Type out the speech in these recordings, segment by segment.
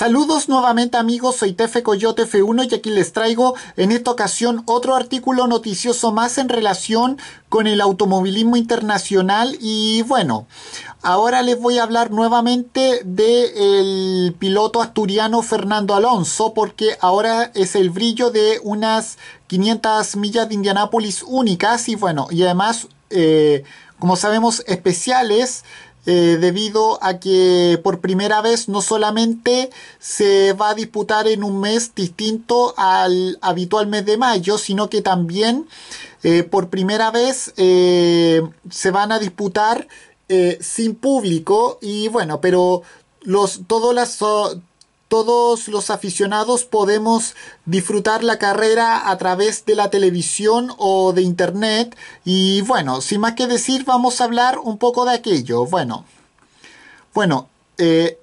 Saludos nuevamente amigos, soy Tefe Coyote F1 y aquí les traigo en esta ocasión otro artículo noticioso más en relación con el automovilismo internacional y bueno, ahora les voy a hablar nuevamente del piloto asturiano Fernando Alonso porque ahora es el brillo de unas 500 millas de Indianápolis únicas y bueno, y además, eh, como sabemos, especiales eh, debido a que por primera vez no solamente se va a disputar en un mes distinto al habitual mes de mayo, sino que también eh, por primera vez eh, se van a disputar sin público y bueno, pero los, todas las, todos los aficionados podemos disfrutar la carrera a través de la televisión o de internet. Y bueno, sin más que decir, vamos a hablar un poco de aquello. Bueno, bueno, eh,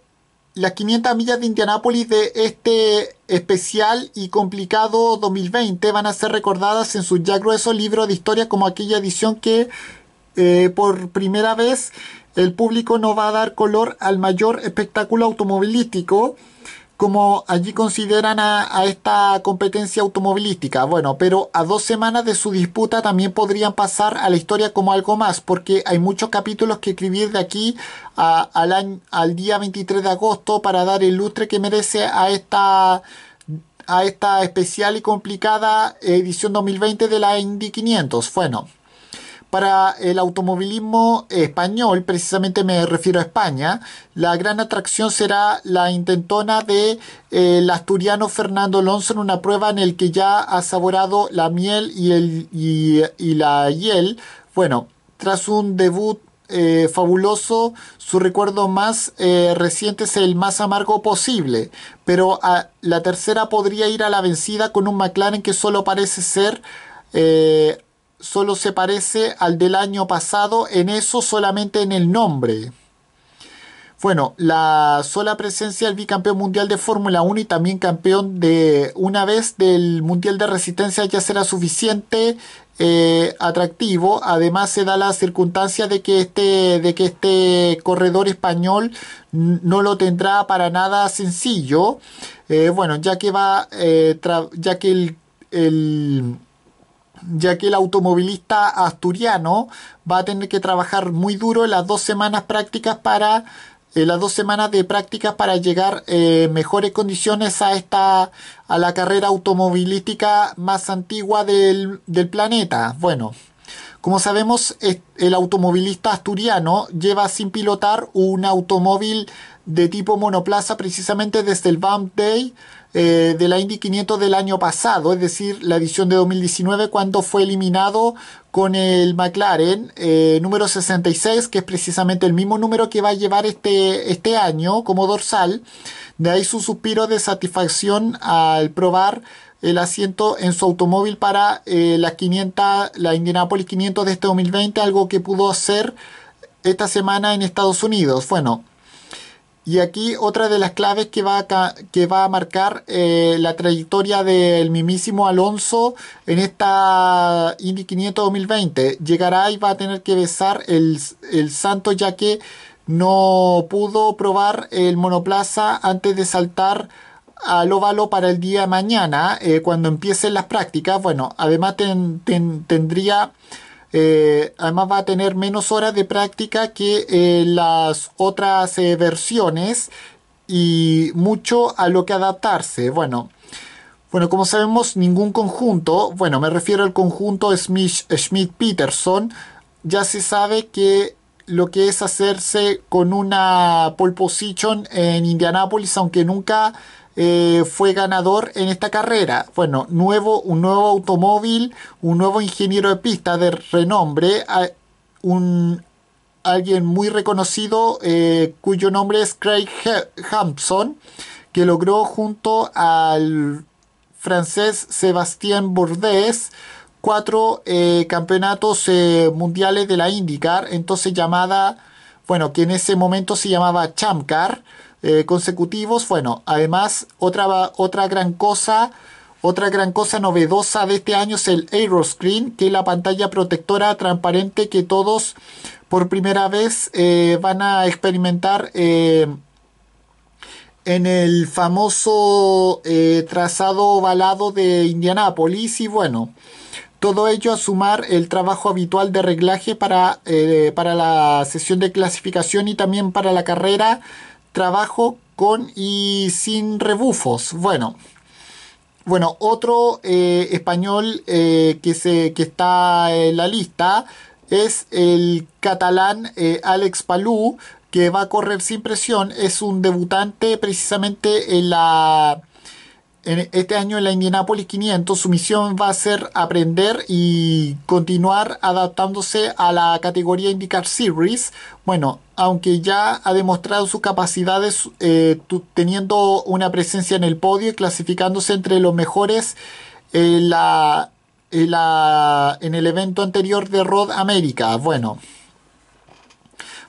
las 500 millas de Indianápolis de este especial y complicado 2020 van a ser recordadas en su ya grueso libro de historia como aquella edición que eh, por primera vez el público no va a dar color al mayor espectáculo automovilístico como allí consideran a, esta competencia automovilística. Bueno, pero a dos semanas de su disputa también podrían pasar a la historia como algo más, porque hay muchos capítulos que escribir de aquí al, al día 23 de agosto para dar el lustre que merece a esta a esta especial y complicada edición 2020 de la Indy 500. Bueno, para el automovilismo español, precisamente me refiero a España, la gran atracción será la intentona de eh, el asturiano Fernando Alonso en una prueba en el que ya ha saborado la miel y, el, la hiel. Bueno, tras un debut eh, fabuloso, su recuerdo más eh, reciente es el más amargo posible, pero la tercera podría ir a la vencida con un McLaren que solo parece ser solo se parece al del año pasado en eso solamente en el nombre. Bueno, la sola presencia del bicampeón mundial de Fórmula 1 y también campeón de una vez del Mundial de Resistencia ya será suficiente eh, atractivo. Además se da la circunstancia de que este, de que este corredor español no lo tendrá para nada sencillo. Eh, bueno, ya que va, eh, ya que el ya que el automovilista asturiano va a tener que trabajar muy duro en las dos semanas prácticas para eh, las semanas de prácticas para llegar en eh, mejores condiciones a esta a la carrera automovilística más antigua del, del planeta. Bueno, como sabemos, el automovilista asturiano lleva sin pilotar un automóvil de tipo monoplaza precisamente desde el Bump Day eh, de la Indy 500 del año pasado, es decir, la edición de 2019 cuando fue eliminado con el McLaren eh, número 66, que es precisamente el mismo número que va a llevar este, este año como dorsal. De ahí su suspiro de satisfacción al probar el asiento en su automóvil para eh, la, 500, la Indianapolis 500 de este 2020, algo que pudo hacer esta semana en Estados Unidos. Bueno, y aquí otra de las claves que va a, que va a marcar eh, la trayectoria del mimísimo Alonso en esta Indy 500 2020. Llegará y va a tener que besar el, santo ya que no pudo probar el monoplaza antes de saltar al óvalo para el día mañana eh, cuando empiecen las prácticas. Bueno, además tendría eh, además va a tener menos horas de práctica que eh, las otras eh, versiones y mucho a lo que adaptarse. Bueno, bueno, como sabemos, ningún conjunto, bueno, me refiero al conjunto Schmidt-Peterson, ya se sabe que lo que es hacerse con una pole position en Indianápolis, aunque nunca eh, fue ganador en esta carrera. Bueno, nuevo, un nuevo automóvil, un nuevo ingeniero de pista de renombre, un, alguien muy reconocido eh, cuyo nombre es Craig Hampson, que logró junto al francés Sébastien Bourdais cuatro eh, campeonatos mundiales de la IndyCar, entonces llamada, bueno, que en ese momento se llamaba Chamcar. Eh, consecutivos. Bueno, además, otra, otra gran cosa. Otra gran cosa novedosa de este año es el AeroScreen que es la pantalla protectora transparente que todos por primera vez eh, van a experimentar eh, en el famoso trazado ovalado de Indianápolis. Y bueno, todo ello a sumar el trabajo habitual de reglaje para, para la sesión de clasificación y también para la carrera trabajo con y sin rebufos. Bueno, bueno otro eh, español eh, que, se, que está en la lista es el catalán eh, Alex Palú, que va a correr sin presión. Es un debutante precisamente en la este año en la Indianapolis 500, su misión va a ser aprender y continuar adaptándose a la categoría IndyCar Series. Bueno, aunque ya ha demostrado sus capacidades eh, teniendo una presencia en el podio y clasificándose entre los mejores eh, eh, en el evento anterior de Road America. Bueno.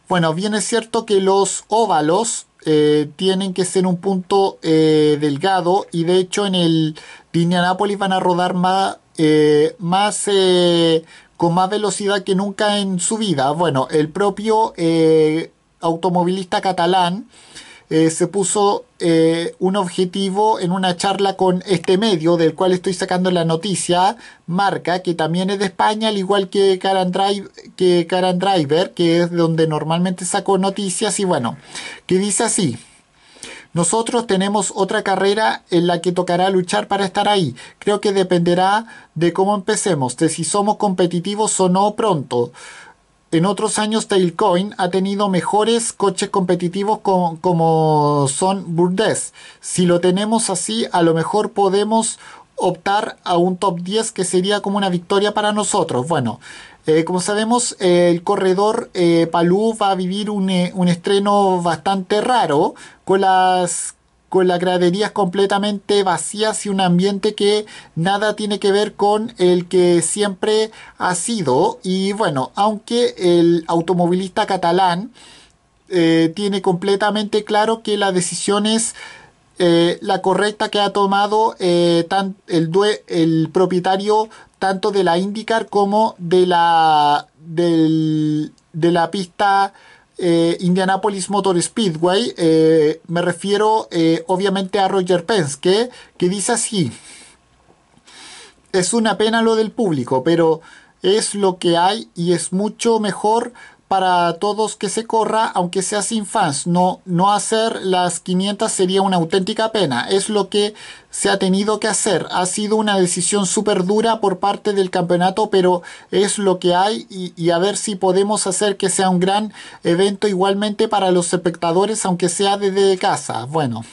Bueno, bien es cierto que los óvalos eh, tienen que ser un punto eh, delgado y de hecho en el de van a rodar más, eh, más con más velocidad que nunca en su vida. Bueno, el propio automovilista catalán eh, se puso eh, un objetivo en una charla con este medio del cual estoy sacando la noticia, Marca, que también es de España, al igual que Karen, que Driver, que es donde normalmente saco noticias, y bueno, que dice así. Nosotros tenemos otra carrera en la que tocará luchar para estar ahí. Creo que dependerá de cómo empecemos, de si somos competitivos o no pronto en otros años Tailcoin ha tenido mejores coches competitivos como son Burdes. Si lo tenemos así, a lo mejor podemos optar a un top 10 que sería como una victoria para nosotros. Bueno, eh, como sabemos, el corredor eh, Palú va a vivir un, eh, un estreno bastante raro con las con las graderías completamente vacías y un ambiente que nada tiene que ver con el que siempre ha sido. Y bueno, aunque el automovilista catalán eh, tiene completamente claro que la decisión es eh, la correcta que ha tomado eh, el, propietario tanto de la IndyCar como de la, de la pista eh, Indianapolis Motor Speedway, eh, me refiero eh, obviamente a Roger Pence, que dice así, es una pena lo del público, pero es lo que hay y es mucho mejor para todos que se corra, aunque sea sin fans. No, no hacer las 500 sería una auténtica pena. Es lo que se ha tenido que hacer. Ha sido una decisión súper dura por parte del campeonato, pero es lo que hay y, y, a ver si podemos hacer que sea un gran evento igualmente para los espectadores, aunque sea desde casa. Bueno.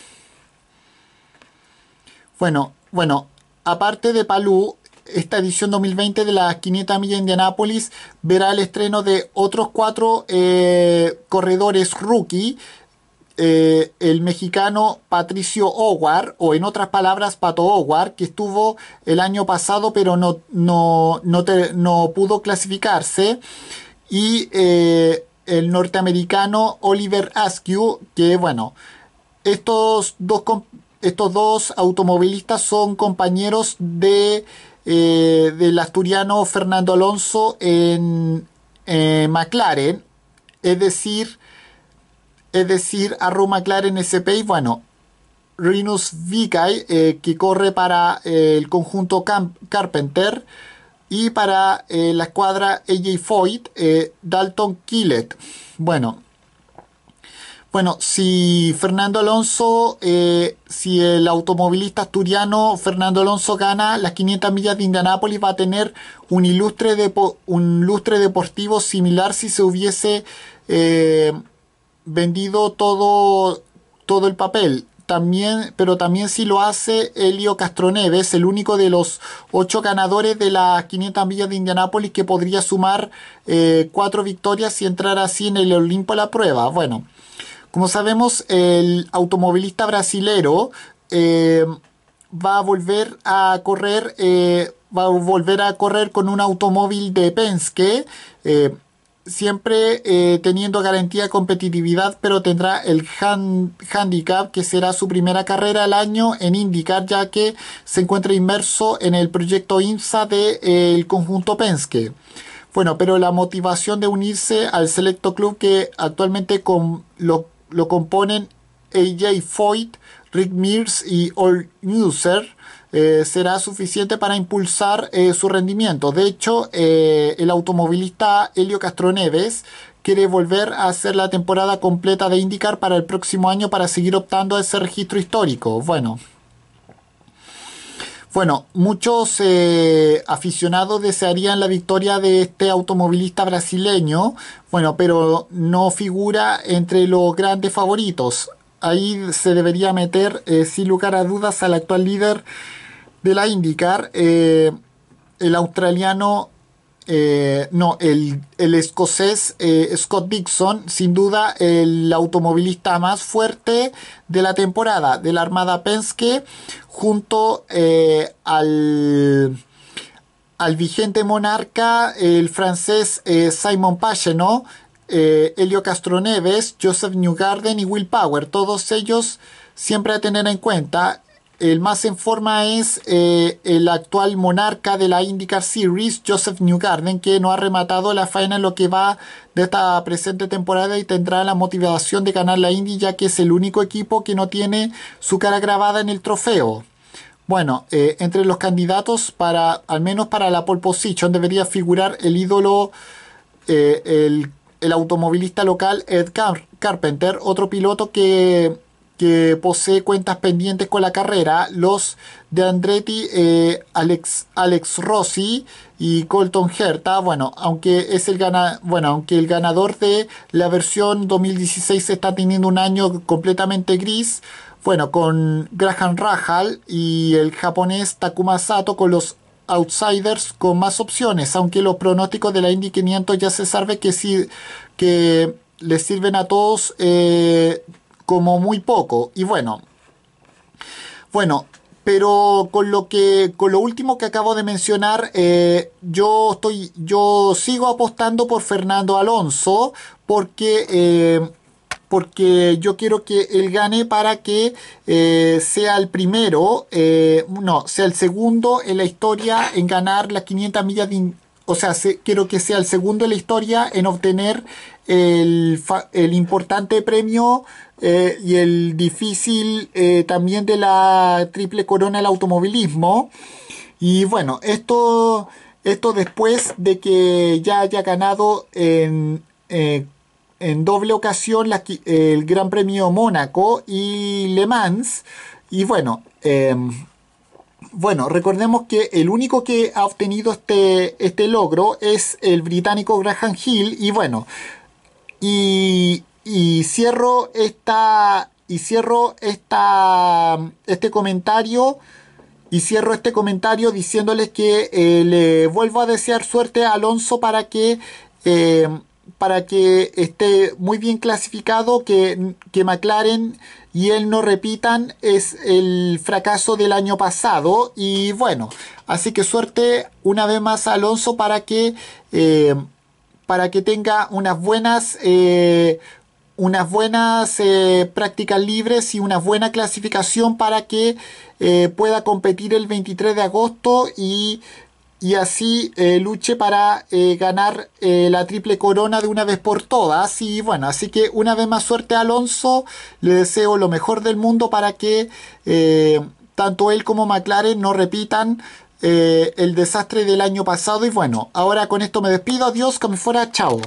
Bueno, bueno. Aparte de Palú, esta edición 2020 de la 500 millas de Indianápolis verá el estreno de otros cuatro eh, corredores rookie. Eh, el mexicano Patricio Howard, o en otras palabras Pato Oguar. que estuvo el año pasado pero no, no, no, pudo clasificarse, y eh, el norteamericano Oliver Askew, que bueno, estos dos, estos dos automovilistas son compañeros de eh, del asturiano Fernando Alonso en eh, McLaren, es decir, es decir, Arru McLaren SP y bueno, Rinus Vicay eh, que corre para el conjunto Carpenter y para la escuadra AJ Foyt, Dalton Killett. Bueno, bueno, si Fernando Alonso, eh, si el automovilista asturiano Fernando Alonso gana las 500 millas de Indianápolis, va a tener un ilustre, un lustre deportivo similar si se hubiese eh, vendido todo, todo el papel. También, pero también si lo hace Helio Castroneves, el único de los ocho ganadores de las 500 millas de Indianápolis que podría sumar eh, cuatro victorias y entrar así en el Olimpo a la prueba. Bueno. Como sabemos, el automovilista brasilero eh, va a volver a correr. Eh, va a volver a correr con un automóvil de Penske. Eh, siempre teniendo garantía de competitividad, pero tendrá el handicap que será su primera carrera al año en indicar ya que se encuentra inmerso en el proyecto IMSA del de, conjunto Penske. Bueno, pero la motivación de unirse al selecto club que actualmente con lo lo componen AJ Foyt, Rick Mears y All Newser. Eh, será suficiente para impulsar eh, su rendimiento. De hecho, eh, el automovilista Helio Castroneves quiere volver a hacer la temporada completa de IndyCar para el próximo año para seguir optando a ese registro histórico. Bueno, bueno, muchos eh, aficionados desearían la victoria de este automovilista brasileño, bueno, pero no figura entre los grandes favoritos. Ahí se debería meter, eh, sin lugar a dudas, al actual líder de la IndyCar, eh, el australiano eh, no, el, escocés eh, Scott Dixon, sin duda el automovilista más fuerte de la temporada de la Armada Penske, junto eh, al, al, vigente monarca, el francés Simon Pagenaud, Helio Castroneves, Joseph Newgarden y Will Power, todos ellos siempre a tener en cuenta. El más en forma es eh, el actual monarca de la IndyCar Series, Joseph Newgarden, que no ha rematado la faena en lo que va de esta presente temporada y tendrá la motivación de ganar la Indy, ya que es el único equipo que no tiene su cara grabada en el trofeo. Bueno, eh, entre los candidatos para, al menos para la pole position, debería figurar el ídolo, eh, el, automovilista local Ed Carpenter, otro piloto que que posee cuentas pendientes con la carrera, los de Andretti, eh, Alex, Rossi y Colton Herta. Bueno, aunque es el bueno, aunque el ganador de la versión 2016 está teniendo un año completamente gris. Bueno, con Graham Rahal y el japonés Takuma Sato con los outsiders con más opciones, aunque los pronósticos de la Indy 500 ya se sabe que sí, que les sirven a todos. Eh, como muy poco. Y bueno, bueno, pero con lo que con lo último que acabo de mencionar eh, yo estoy yo sigo apostando por Fernando Alonso porque eh, porque yo quiero que él gane para que eh, sea el primero, no, sea el segundo en la historia en ganar las 500 millas o sea, quiero que sea el segundo en la historia en obtener el, importante premio eh, y el difícil eh, también de la triple corona del automovilismo. Y bueno, esto, esto después de que ya haya ganado en, eh, en doble ocasión el Gran Premio Mónaco y Le Mans. Y bueno, em, bueno, recordemos que el único que ha obtenido este, este logro es el británico Graham Hill. Y bueno, y, cierro esta. Y cierro este comentario. Y cierro este comentario diciéndoles que eh, le vuelvo a desear suerte a Alonso para que. Eh, para que esté muy bien clasificado, que, que, McLaren y él no repitan, es el fracaso del año pasado. Y bueno, así que suerte una vez más a Alonso para que eh, para que tenga unas buenas, eh, unas buenas eh, prácticas libres y una buena clasificación para que eh, pueda competir el 23 de agosto y, así luche para ganar la triple corona de una vez por todas. Y bueno, así que una vez más suerte a Alonso, le deseo lo mejor del mundo para que tanto él como McLaren no repitan eh, el desastre del año pasado. Y bueno, ahora con esto me despido. Adiós, que me fuera. Chao.